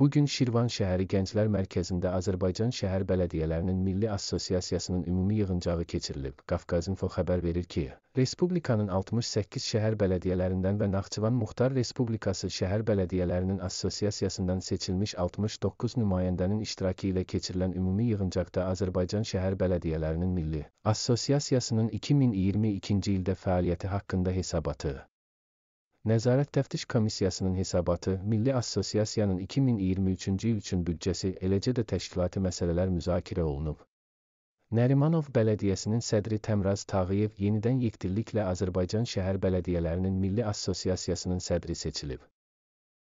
Bugün Şirvan şəhəri Gənclər Mərkəzində Azərbaycan Şəhər Bələdiyyələrinin Milli Assosiasiyasının ümumi yığıncağı keçirilib. Qafqazinfo xəbər verir ki, Respublikanın 68 şəhər bələdiyyələrindən və Naxçıvan Muxtar Respublikası Şəhər Bələdiyyələrinin Assosiyasiyasından seçilmiş 69 nümayəndənin iştirakı ilə keçirilən ümumi yığıncaqda Azərbaycan Şəhər Bələdiyyələrinin Milli Assosiyasiyasının 2022-ci ildə fəaliyyəti haqqında hesabatı Nəzarət Təftiş Komissiyasının hesabatı Milli Assosiasiyanın 2023-cü il üçün büdcəsi, eləcə də təşkilati məsələlər müzakirə olunub. Nərimanov Bələdiyyəsinin sədri Təmraz Tağıyev yenidən yekdilliklə Azərbaycan Şəhər Bələdiyyələrinin Milli Assosiasiyasının sədri seçilib.